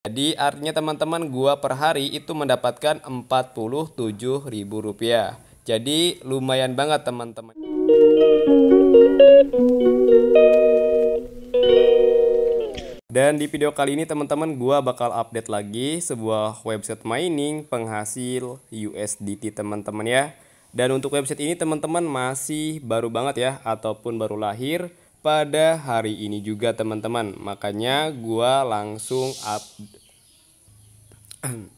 Jadi artinya teman-teman gua per hari itu mendapatkan Rp47.000. Jadi lumayan banget teman-teman. Dan di video kali ini teman-teman gua bakal update lagi sebuah website mining penghasil USDT teman-teman ya. Dan untuk website ini teman-teman masih baru banget ya ataupun baru lahir pada hari ini juga teman-teman. Makanya gua langsung up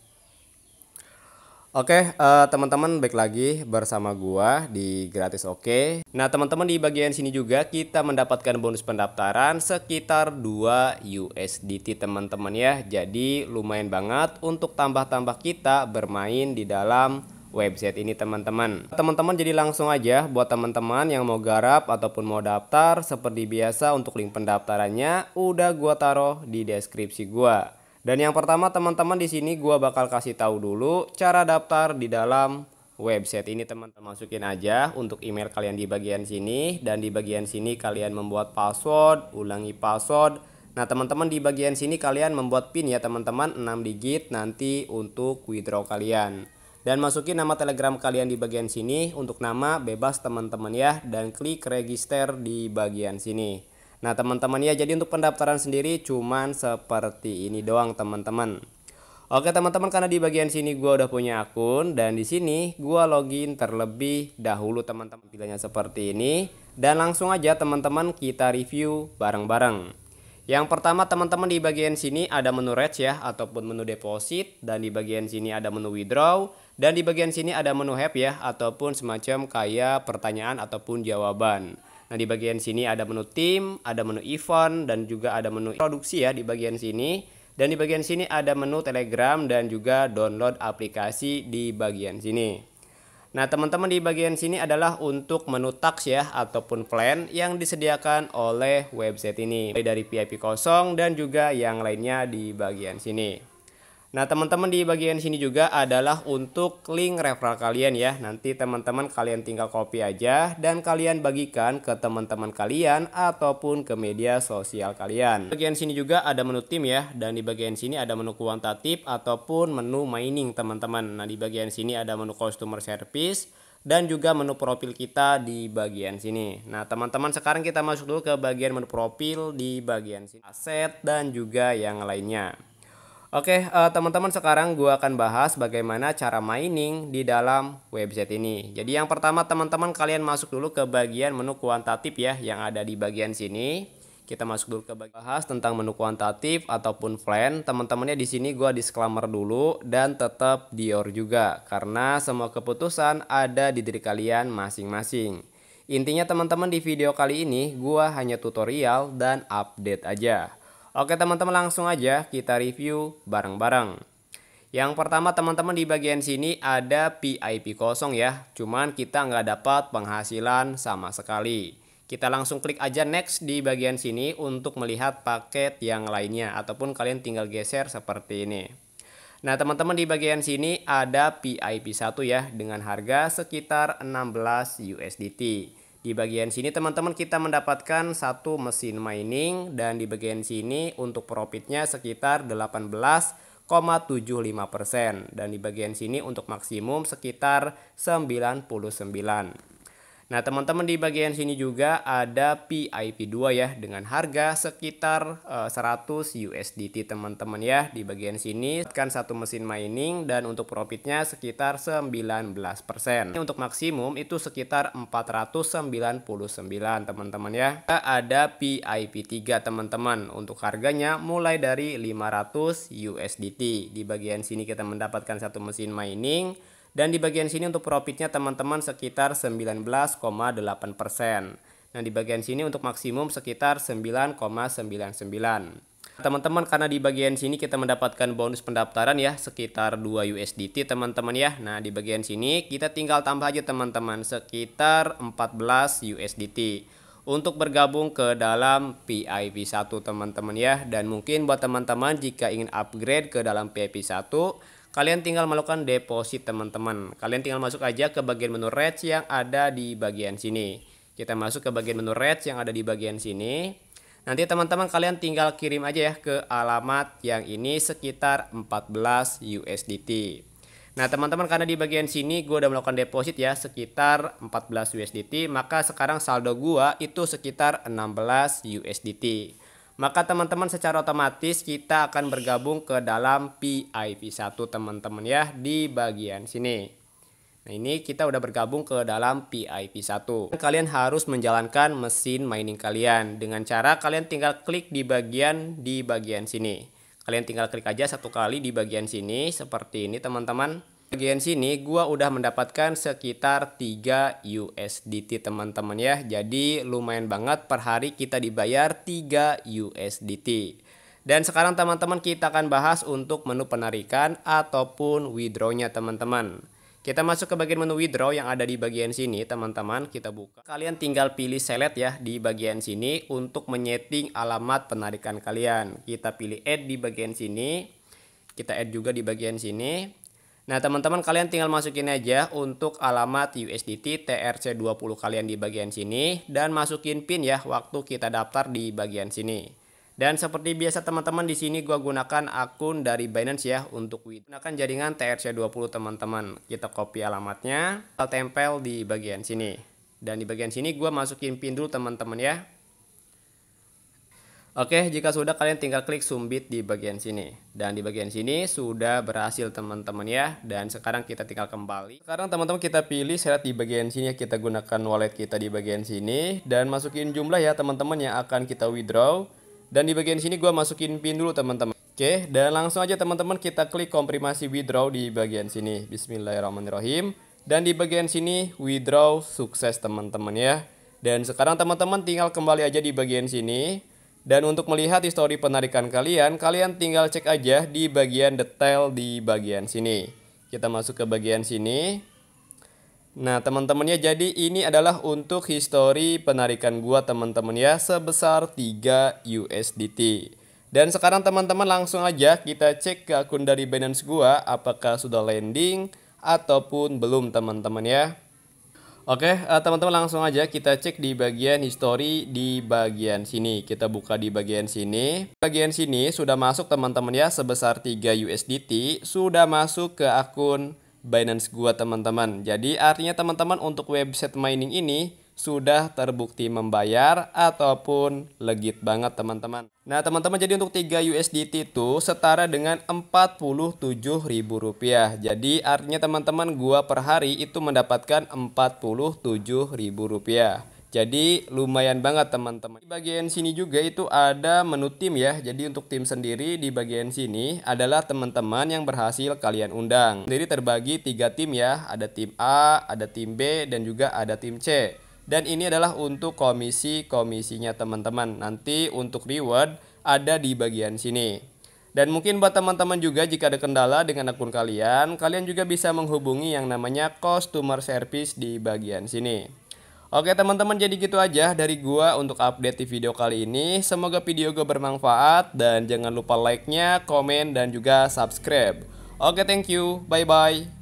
Oke, okay, uh, eh, teman-teman baik lagi bersama gua di Gratis Oke. Okay. Nah, teman-teman di bagian sini juga kita mendapatkan bonus pendaftaran sekitar 2 USDT teman-teman ya. Jadi lumayan banget untuk tambah-tambah kita bermain di dalam website ini teman-teman. Teman-teman jadi langsung aja buat teman-teman yang mau garap ataupun mau daftar seperti biasa untuk link pendaftarannya udah gua taruh di deskripsi gua. Dan yang pertama teman-teman di sini gua bakal kasih tahu dulu cara daftar di dalam website ini teman-teman masukin aja untuk email kalian di bagian sini dan di bagian sini kalian membuat password, ulangi password. Nah, teman-teman di bagian sini kalian membuat PIN ya teman-teman 6 digit nanti untuk withdraw kalian dan masukin nama telegram kalian di bagian sini untuk nama bebas teman-teman ya dan klik register di bagian sini nah teman-teman ya jadi untuk pendaftaran sendiri cuman seperti ini doang teman-teman Oke teman-teman karena di bagian sini gue udah punya akun dan di sini gue login terlebih dahulu teman-teman pilihannya seperti ini dan langsung aja teman-teman kita review bareng-bareng. Yang pertama teman-teman di bagian sini ada menu rate ya ataupun menu deposit dan di bagian sini ada menu withdraw dan di bagian sini ada menu help ya ataupun semacam kayak pertanyaan ataupun jawaban. Nah, di bagian sini ada menu tim, ada menu event dan juga ada menu produksi ya di bagian sini. Dan di bagian sini ada menu Telegram dan juga download aplikasi di bagian sini. Nah, teman-teman di bagian sini adalah untuk menu tax ya ataupun plan yang disediakan oleh website ini. dari VIP kosong dan juga yang lainnya di bagian sini. Nah, teman-teman di bagian sini juga adalah untuk link referral kalian ya. Nanti teman-teman kalian tinggal copy aja dan kalian bagikan ke teman-teman kalian ataupun ke media sosial kalian. bagian sini juga ada menu tim ya dan di bagian sini ada menu kuantitatif ataupun menu mining teman-teman. Nah, di bagian sini ada menu customer service dan juga menu profil kita di bagian sini. Nah, teman-teman sekarang kita masuk dulu ke bagian menu profil di bagian sini. Aset dan juga yang lainnya. Oke, uh, teman-teman sekarang gue akan bahas bagaimana cara mining di dalam website ini. Jadi yang pertama teman-teman kalian masuk dulu ke bagian menu kuantatif ya yang ada di bagian sini. Kita masuk dulu ke bagian bahas tentang menu kuantatif ataupun plan. Teman-temannya di sini gue disclaimer dulu dan tetap dior juga karena semua keputusan ada di diri kalian masing-masing. Intinya teman-teman di video kali ini gue hanya tutorial dan update aja. Oke teman-teman langsung aja kita review bareng-bareng. Yang pertama teman-teman di bagian sini ada PIP kosong ya. Cuman kita nggak dapat penghasilan sama sekali. Kita langsung klik aja next di bagian sini untuk melihat paket yang lainnya. Ataupun kalian tinggal geser seperti ini. Nah teman-teman di bagian sini ada PIP 1 ya dengan harga sekitar 16 USDT. Di bagian sini teman-teman kita mendapatkan satu mesin mining dan di bagian sini untuk profitnya sekitar 18,75% dan di bagian sini untuk maksimum sekitar 99. Nah, teman-teman di bagian sini juga ada PIP2 ya dengan harga sekitar uh, 100 USDT teman-teman ya di bagian sini kan satu mesin mining dan untuk profitnya sekitar 19%. Untuk maksimum itu sekitar 499 teman-teman ya. Ada PIP3 teman-teman untuk harganya mulai dari 500 USDT. Di bagian sini kita mendapatkan satu mesin mining dan di bagian sini untuk profitnya teman-teman sekitar 19,8%. Nah di bagian sini untuk maksimum sekitar 9,99. Teman-teman karena di bagian sini kita mendapatkan bonus pendaftaran ya sekitar 2 USDT teman-teman ya. Nah di bagian sini kita tinggal tambah aja teman-teman sekitar 14 USDT untuk bergabung ke dalam VIP 1 teman-teman ya dan mungkin buat teman-teman jika ingin upgrade ke dalam VIP 1 Kalian tinggal melakukan deposit teman-teman. Kalian tinggal masuk aja ke bagian menu rates yang ada di bagian sini. Kita masuk ke bagian menu rates yang ada di bagian sini. Nanti teman-teman kalian tinggal kirim aja ya ke alamat yang ini sekitar 14 USDT. Nah teman-teman karena di bagian sini gue udah melakukan deposit ya sekitar 14 USDT maka sekarang saldo gue itu sekitar 16 USDT maka teman-teman secara otomatis kita akan bergabung ke dalam PIP1 teman-teman ya di bagian sini. Nah ini kita udah bergabung ke dalam PIP1. Kalian harus menjalankan mesin mining kalian dengan cara kalian tinggal klik di bagian di bagian sini. Kalian tinggal klik aja satu kali di bagian sini seperti ini teman-teman bagian sini gua udah mendapatkan sekitar 3 USDT teman-teman ya. Jadi lumayan banget per hari kita dibayar 3 USDT. Dan sekarang teman-teman kita akan bahas untuk menu penarikan ataupun withdrawnya teman-teman. Kita masuk ke bagian menu withdraw yang ada di bagian sini teman-teman kita buka. Kalian tinggal pilih select ya di bagian sini untuk menyeting alamat penarikan kalian. Kita pilih add di bagian sini. Kita add juga di bagian sini. Nah teman-teman kalian tinggal masukin aja untuk alamat USDT TRC20 kalian di bagian sini dan masukin pin ya waktu kita daftar di bagian sini. Dan seperti biasa teman-teman di sini gua gunakan akun dari Binance ya untuk gunakan jaringan TRC20 teman-teman. Kita copy alamatnya, kita tempel di bagian sini. Dan di bagian sini gua masukin pin dulu teman-teman ya. Oke, jika sudah kalian tinggal klik sumbit di bagian sini. Dan di bagian sini sudah berhasil teman-teman ya. Dan sekarang kita tinggal kembali. Sekarang teman-teman kita pilih syarat di bagian sini. Kita gunakan wallet kita di bagian sini. Dan masukin jumlah ya teman-teman yang akan kita withdraw. Dan di bagian sini gue masukin pin dulu teman-teman. Oke, dan langsung aja teman-teman kita klik komprimasi withdraw di bagian sini. Bismillahirrahmanirrahim. Dan di bagian sini withdraw sukses teman-teman ya. Dan sekarang teman-teman tinggal kembali aja di bagian sini. Dan untuk melihat histori penarikan kalian, kalian tinggal cek aja di bagian detail di bagian sini. Kita masuk ke bagian sini. Nah, teman teman ya jadi ini adalah untuk histori penarikan gua teman-teman ya sebesar 3 USDT. Dan sekarang teman-teman langsung aja kita cek ke akun dari Binance gua apakah sudah landing ataupun belum teman-teman ya. Oke, eh, teman-teman langsung aja kita cek di bagian history di bagian sini. Kita buka di bagian sini. Bagian sini sudah masuk teman-teman ya sebesar 3 USDT sudah masuk ke akun Binance gua teman-teman. Jadi artinya teman-teman untuk website mining ini sudah terbukti membayar ataupun legit banget teman-teman. Nah teman-teman jadi untuk 3 USDT itu setara dengan Rp47.000. Jadi artinya teman-teman gua per hari itu mendapatkan Rp47.000. Jadi lumayan banget teman-teman. Di bagian sini juga itu ada menu tim ya. Jadi untuk tim sendiri di bagian sini adalah teman-teman yang berhasil kalian undang. Jadi terbagi tiga tim ya. Ada tim A, ada tim B, dan juga ada tim C. Dan ini adalah untuk komisi-komisinya teman-teman. Nanti untuk reward ada di bagian sini. Dan mungkin buat teman-teman juga jika ada kendala dengan akun kalian, kalian juga bisa menghubungi yang namanya customer service di bagian sini. Oke teman-teman jadi gitu aja dari gua untuk update di video kali ini. Semoga video gue bermanfaat dan jangan lupa like-nya, komen, dan juga subscribe. Oke thank you, bye-bye.